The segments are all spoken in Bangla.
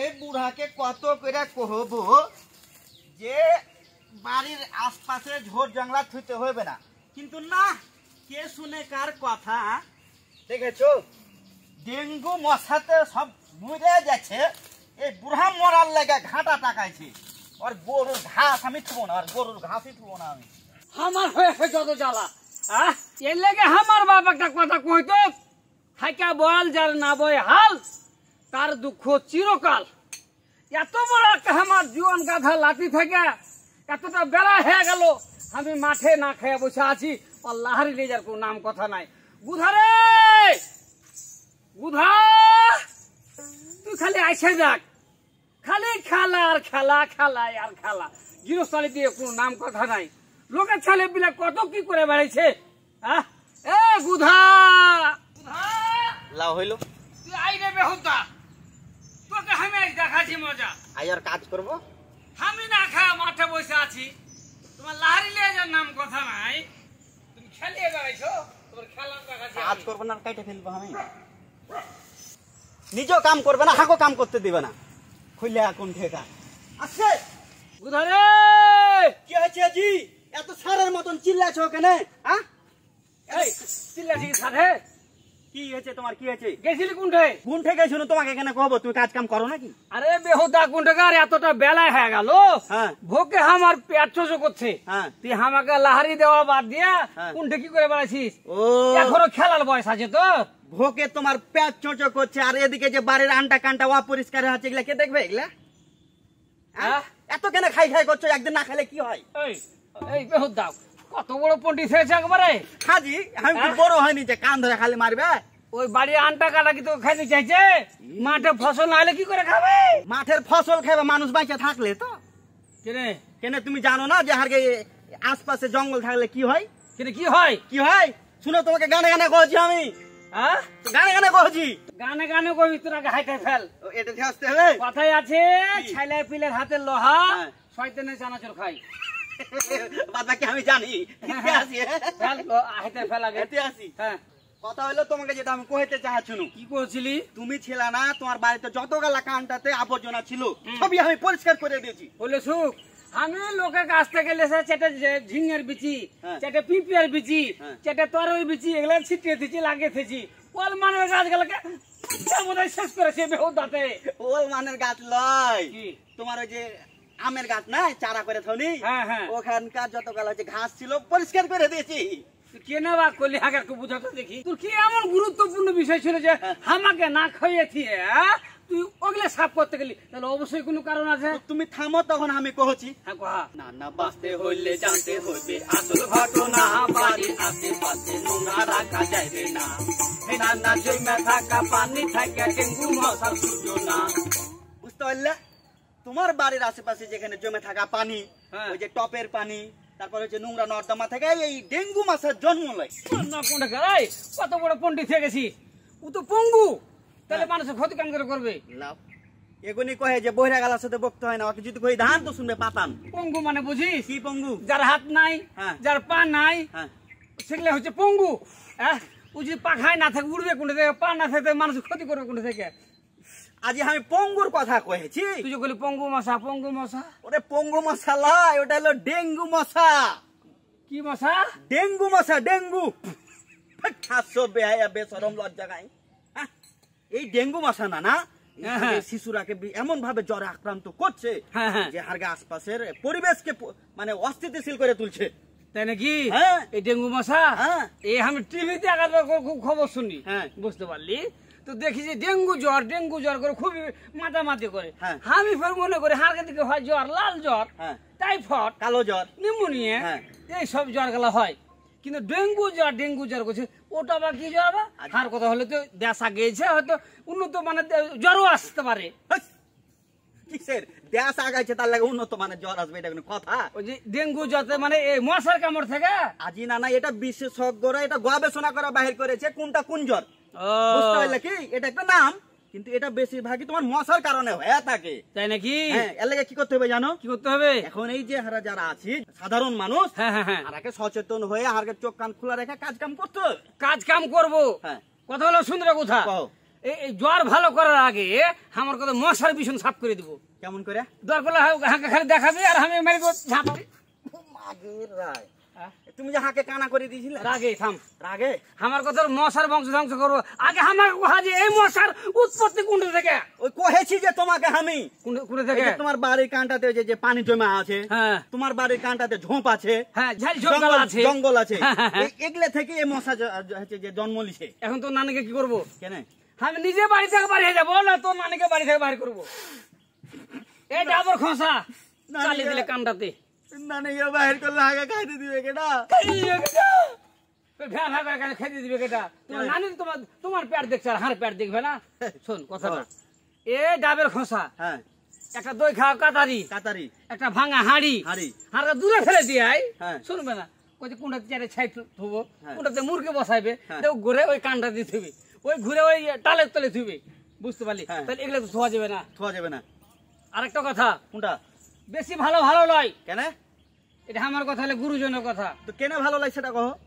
এ বুড়াকে কত করে কহব যে বাড়ির আশপাশে ঝোর জঙ্গলা থুইতে হইবে না কিন্তু না কে শুনে কার কথা দেখেছো ডেঙ্গু মশাতে সব মরে যাচ্ছে এই বুড়া মরার লেগে ঘাটা টাকাইছে আর গরুর ঘাস আমি থুবো না আর গরুর ঘাসই থুবো না আমি আমার হয়েছে যত জ্বালা এর লাগে আমার বাবাটা একটা কথা কইতো হাইকা বল যার না বয় হাল তার দুঃখ চিরকাল এত বড় একটা আমার জীবন গাধা লাঠি থেকে এতটা বেলা হয়ে গেল আমি মাঠে না খেয়ে বসে আছি আল্লাহারি লেজার কোনো নাম কথা নাই বুধারে গুধা তুই খালি আইসে যাক খালি খেলা আর খেলা খেলা আর খেলা গৃহস্থালী দিয়ে কোনো নাম কথা নাই লোকের ছেলে পিলা কত কি করে বেড়াইছে এ গুধা তুই আই দেখাচ্ছি মজা আই আর কাজ আমি না বসে আছি তোমার নাম কথা নাই তুমি তোমার খেলার কাজ না কাইটে ফেলবো আমি নিজেও কাম করবে না হাকো কাম করতে দিবে না খুলে এখন ঠেকা আছে কি আছে জি এত সারের মতন চিল্লাছ কেন হ্যাঁ? কি হয়েছে তোমার তোমাকে তুমি কাজ কাম নাকি এতটা বেলায় হ্যাঁ। ভোকে হ্যাঁ। তুই লাহারি দেওয়া বাদ কি করে এখনো বয়স আছে তো ভোকে তোমার পেট চোচো করছে আর এদিকে যে বাড়ির আন্টা কান্টা অপরিষ্কার হচ্ছে এগুলা কে দেখবে এগুলা এত কেন খাই খাই করছো একদিন না খেলে কি হয় কত বড় পন্ডিত হয়েছে একবারে আমি হ্যাঁ? বড় হয়নি যে কান ধরে খালি মারবে ওই আনটা কাটা কি তো খাইতে চাইছে মাঠে ফসল কি করে খাবে মাঠের ফসল খাবে মানুষ থাকলে তো তুমি জানো না যে হারকে আশপাশে জঙ্গল থাকলে কি হয় কি হয় কি হয় শুনো তোমাকে গানে গানে কইছি আমি গানে গানে কইছি গানে গানে কবি তোরা হাইতে ফেল এটা হবে কথাই আছে ছাইলা পিলের হাতে লোহা হ্যাঁ। শয়তানের চানাচুর খাই বাদবাকি আমি জানি হ্যাঁ, হ্যাঁ। হ্যাঁ। কথা তোমাকে যেটা আমি কি তুমি ছিল না তোমার বাড়িতে যত গালা কানটাতে আবর্জনা ছিল সবই আমি পরিষ্কার করে দিয়েছি বলে সুখ আমি লোকের কাছ থেকে চেটে ঝিঙের বিচি চেটে পিপিয়ার বিচি চেটে তরই বিচি এগুলো ছিটিয়ে দিচ্ছি লাগিয়ে দিচ্ছি ওল মানের গাছগুলোকে শেষ করেছে বেহুদাতে ওল মানের গাছ লয় তোমার ওই যে আমের গাছ নাই চারা করে থাকি হ্যাঁ, হ্যাঁ। ওখানকার যত কাল হচ্ছে ঘাস ছিল পরিষ্কার করে দিয়েছি হ্যাঁ? তুমি থামো তখন আমি কহছি না বুঝতে পারলে তোমার বাড়ির আশেপাশে যেখানে জমে থাকা পানি হ্যাঁ। ওই যে টপের পানি তারপর হচ্ছে নোংরা নর্দমা থেকে এই ডেঙ্গু মাছের জন্ম লয় কত বড় পন্ডিত হয়ে গেছি ও তো পঙ্গু তাহলে হ্যাঁ। মানুষের ক্ষতি কেমন করে করবে লাভ এগুনি কহে যে বহিরা গালার সাথে বক্ত হয় না ওকে যদি কই ধান তো শুনবে পাতান পঙ্গু মানে বুঝিস কি পঙ্গু যার হাত নাই হ্যাঁ। যার পা নাই সেগুলো হচ্ছে পঙ্গু ও যদি পাখায় না থাকে উড়বে কোনটা থেকে পা না থাকে মানুষ ক্ষতি করবে কোনটা থেকে আজি আমি পঙ্গুর কথা কয়েছি তুই যে বলি পঙ্গু মশা পঙ্গু মশা ওরে পঙ্গু মশা লাই ওটা হলো ডেঙ্গু মশা কি মশা ডেঙ্গু মশা ডেঙ্গু খাসো বেহায়া বেসরম লজ্জা গাই হ্যাঁ? এই ডেঙ্গু মশা না না হ্যাঁ, হ্যাঁ। শিশুরাকে এমন ভাবে জ্বরে আক্রান্ত করছে যে হারগা আশপাশের পরিবেশকে মানে অস্থিতিশীল করে তুলছে তাই নাকি এই ডেঙ্গু মশা এই আমি টিভিতে আগার খুব খবর শুনি হ্যাঁ বুঝতে পারলি তো দেখি যে ডেঙ্গু জ্বর ডেঙ্গু জ্বর করে খুবই মাতামাতি করে হ্যাঁ। আমি ফের মনে করি হাড়কে দিকে হয় জ্বর লাল জ্বর হ্যাঁ। টাইফয়েড কালো জ্বর নিউমোনিয়া হ্যাঁ। এই সব জ্বর গুলো হয় কিন্তু ডেঙ্গু জ্বর ডেঙ্গু জ্বর করছে ওটা বা কি জ্বর আচ্ছা। হার কথা হলে তো দেশা গেছে হয়তো উন্নত মানে জ্বরও আসতে পারে কিসের দেশ তার উন্নত মানে জ্বর আসবে এটা কথা ওই যে ডেঙ্গু জ্বরতে মানে মশার কামড় থেকে এটা বিশেষজ্ঞরা এটা গবেষণা বাহির করেছে কোনটা কোন জ্বর হ্যাঁ, সাধারণ মানুষ হ্যাঁ, হ্যাঁ, সচেতন হয়ে হারকে চোখ কান খোলা রেখে কাজ কাম করতে কাজ কাম করবো কথা হলো সুন্দর কোথা এই জ্বর ভালো করার আগে আমার কথা মশার পিছন সাফ করে দিব কেমন করে দরকার দেখাবি আর আমি মেরে ঝাঁপ মাগের রায় তুমি যে হাঁকে কানা করে দিয়েছিলে রাগে থাম রাগে আমার কথা মশার বংশ ধ্বংস করবো আগে আমার কোহা যে এই মশার উৎপত্তি কুন্ডে থেকে ওই কোহেছি যে তোমাকে আমি কুন্ডে থেকে তোমার বাড়ির কানটাতে যে যে পানি জমা আছে হ্যাঁ তোমার বাড়ির কানটাতে ঝোপ আছে হ্যাঁ জঙ্গল আছে জঙ্গল আছে হ্যাঁ, হ্যাঁ, হ্যাঁ। এগুলা থেকে এই মশা হচ্ছে যে জন্ম লিছে এখন তো নানিকে কি করবো কেন আমি নিজে বাড়ি থেকে বাড়ি যাবো না তোর নানিকে বাড়ি থেকে বাড়ি করবো এটা আবার খসা চালিয়ে দিলে কানটাতে নানিকে তোমার হ্যাঁ। হ্যাঁ। কথা হ্যাঁ। এ ডাবের খোসা একটা দই খাওয়া কাতারি কাতারি একটা ভাঙা হাড়ি হাড়ি দূরে ফেলে দিয়ে শুনবে না কইতে কোনটাতে ছাই কোনটাতে মুরগি বসাইবে ঘুরে ওই কানটা দিয়ে থুবে ওই ঘুরে ওই টালের তলে থুবে বুঝতে পারলি তাহলে এগুলো তো ছোঁয়া যাবে না ছোঁয়া যাবে না আরেকটা কথা কোনটা বেশি ভালো ভালো নয় কেন এটা আমার কথা হলে গুরুজনের কথা কেন ভালো লাগছে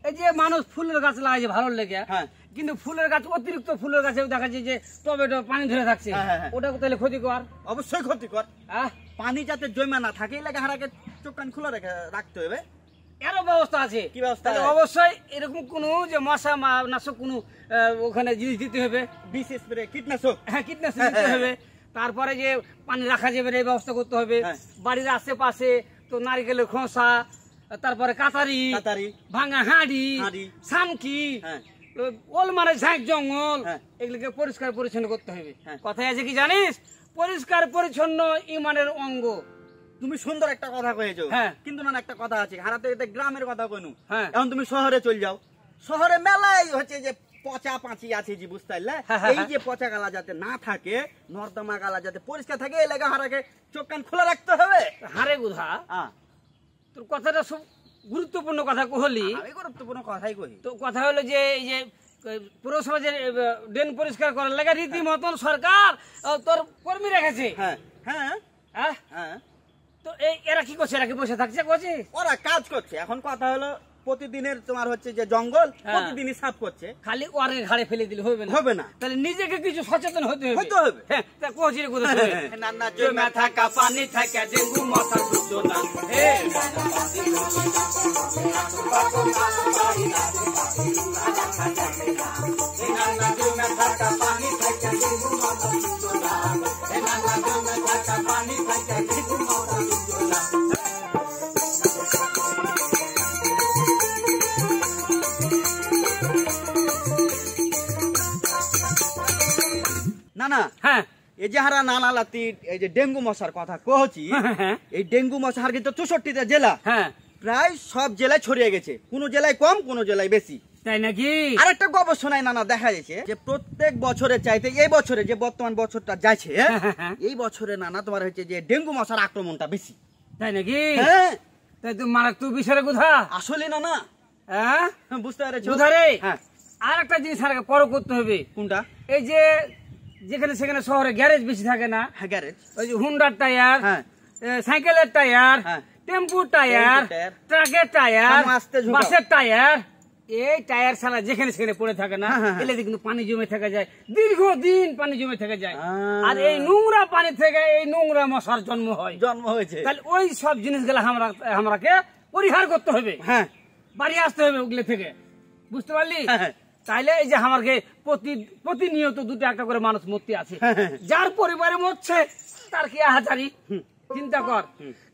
এই যে মানুষ ফুলের গাছ লাগাইছে ভালো লেগে হ্যাঁ কিন্তু ফুলের গাছ অতিরিক্ত ফুলের গাছে যে টমেটো পানি ধরে থাকছে হ্যাঁ, হ্যাঁ, হ্যাঁ। ওটা তাহলে ক্ষতিকর অবশ্যই ক্ষতিকর পানি যাতে জমা না থাকে এলাকা হারাকে চোখ কান রাখতে হবে ব্যবস্থা আছে কি ব্যবস্থা অবশ্যই এরকম কোনো যে মশা নাশক ওখানে জিনিস দিতে হবে বিষ স্প্রে কীটনাশক হ্যাঁ কীটনাশক দিতে হবে তারপরে যে পানি রাখা যাবে এই ব্যবস্থা করতে হবে বাড়ির আশেপাশে তো নারিকেলের খোসা তারপরে কাতারি ভাঙা হাঁড়ি সামকি হ্যাঁ। ওলমারে ঝাঁক জঙ্গল হ্যাঁ। এগুলিকে পরিষ্কার পরিচ্ছন্ন করতে হবে হ্যাঁ। কথা আছে কি জানিস পরিষ্কার পরিচ্ছন্ন ইমানের অঙ্গ তুমি সুন্দর একটা কথা কয়েছো কিন্তু না একটা কথা আছে হারাতে গ্রামের কথা কইনু এখন তুমি শহরে চল যাও শহরে মেলাই হচ্ছে যে পচা পাঁচি আছে যে বুঝতে পারলে এই হ্যাঁ। যে পচা গালা যাতে না থাকে নর্দমা গালা যাতে পরিষ্কার থাকে এলাকা হারাকে চোখ কান খোলা রাখতে হবে হারে গুধা হ্যাঁ। তোর কথাটা সব গুরুত্বপূর্ণ কথা কহলি গুরুত্বপূর্ণ কথাই কহি তো কথা হলো যে এই যে পুরসভা যে ড্রেন পরিষ্কার করার লাগে রীতিমতন সরকার তোর কর্মী রেখেছে হ্যাঁ, হ্যাঁ হ্যাঁ হ্যাঁ তো এই এরা কি করছে এরা কি বসে থাকছে করছে ওরা কাজ করছে এখন কথা হলো প্রতিদিনের তোমার হচ্ছে যে জঙ্গল হ্যাঁ। প্রতিদিনই সাফ করছে খালি ওয়ারের ঘাড়ে ফেলে দিলে হবে না হবে না তাহলে নিজেকে কিছু সচেতন হতে হবে হতে হবে হ্যাঁ তা কোচির কোথা হ্যাঁ, হ্যাঁ। না না জমে থাকা পানি যে গু মাথা সুস্থ না হে না না হ্যাঁ এই যে হারা নানা লাতি এই যে ডেঙ্গু মশার কথা কহছি হ্যাঁ, হ্যাঁ, হ্যাঁ। এই ডেঙ্গু মশার কিন্তু চৌষট্টিটা জেলা হ্যাঁ প্রায় সব জেলায় ছড়িয়ে গেছে কোন জেলায় কম কোন জেলায় বেশি তাই নাকি আর একটা গবেষণায় নানা দেখা যাচ্ছে যে প্রত্যেক বছরের চাইতে এই বছরে যে বর্তমান বছরটা যাচ্ছে এই বছরে নানা তোমার হচ্ছে যে ডেঙ্গু মশার আক্রমণটা বেশি তাই নাকি হ্যাঁ তাই তো তুই বিষয়ের কথা আসলে না না হ্যাঁ বুঝতে পারছো আর একটা জিনিস আর পরও করতে হবে কোনটা এই যে যেখানে সেখানে শহরে গ্যারেজ বেশি থাকে না হ্যাঁ, গ্যারেজ ওই হুন্ডার টায়ার হ্যাঁ। সাইকেলের টায়ার হ্যাঁ। টেম্পু টায়ার ট্রাকের টায়ার বাসের টায়ার এই টায়ার ছাড়া যেখানে সেখানে পড়ে থাকে না এলে কিন্তু পানি জমে থেকে যায় দীর্ঘদিন পানি জমে থেকে যায় আর এই নোংরা পানি থেকে এই নোংরা মশার জন্ম হয় জন্ম হয়েছে তাহলে ওই সব জিনিসগুলো আমরা আমরাকে পরিহার করতে হবে হ্যাঁ বাড়ি আসতে হবে ওগুলো থেকে বুঝতে পারলি চাইলে এই যে আমাকে প্রতি প্রতিনিয়ত দুটো একটা করে মানুষ মরতে আছে হ্যাঁ, হ্যাঁ, হ্যাঁ। যার পরিবারে মরছে তার কি আহাজারি চিন্তা কর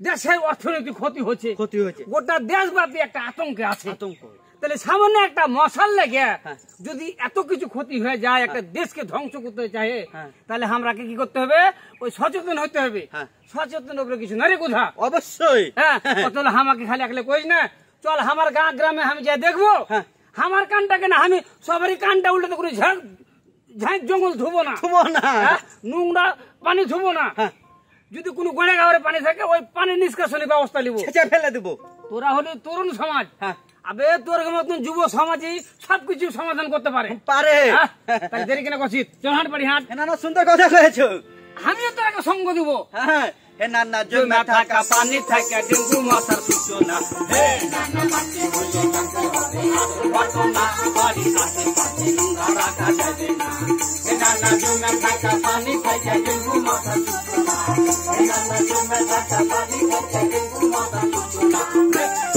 দেশের অর্থনৈতিক ক্ষতি হচ্ছে ক্ষতি হচ্ছে গোটা দেশব্যাপী একটা আতঙ্কে আছে আতঙ্ক তাহলে সামান্য একটা মশাল লেগে যদি এত কিছু ক্ষতি হয়ে যায় একটা দেশকে ধ্বংস করতে চাই তাহলে আমরা কি করতে হবে ওই সচেতন হতে হবে সচেতন উপরে কিছু নারী কোথা অবশ্যই হ্যাঁ আমাকে খালি একলে কইস না চল আমার গাঁ গ্রামে আমি যা দেখবো আমার কানটা কেন আমি সবারই কানটা উল্টাতে করে ঝাঁক ঝাঁক জঙ্গল ধুবো না ধুবো না হ্যাঁ? নোংরা পানি ধুবো না হ্যাঁ। যদি কোনো গোড়ে গাওয়ার পানি থাকে ওই পানি নিষ্কাশনের ব্যবস্থা নিবো ফেলে দেবো তোরা হলে তরুণ সমাজ হ্যাঁ। আবে তোর মতন যুব সমাজে সবকিছু সমাধান করতে পারে পারে তাই দেরি কিনা কচিত না না সুন্দর কথা কয়েছো আমিও তো সঙ্গ দিব হ্যাঁ হে নানা জমে থাকা পানি থাকা ডেঙ্গু মশার সূচনা হে নানা মাটি হয়ে গেছে হবে ঘটনা বাড়ি আসে পাশে নোংরা রাখা যাবে না হে নানা জমে থাকা পানি থাকা ডেঙ্গু মশার সূচনা হে নানা জমে থাকা পানি থাকা ডেঙ্গু মশার সূচনা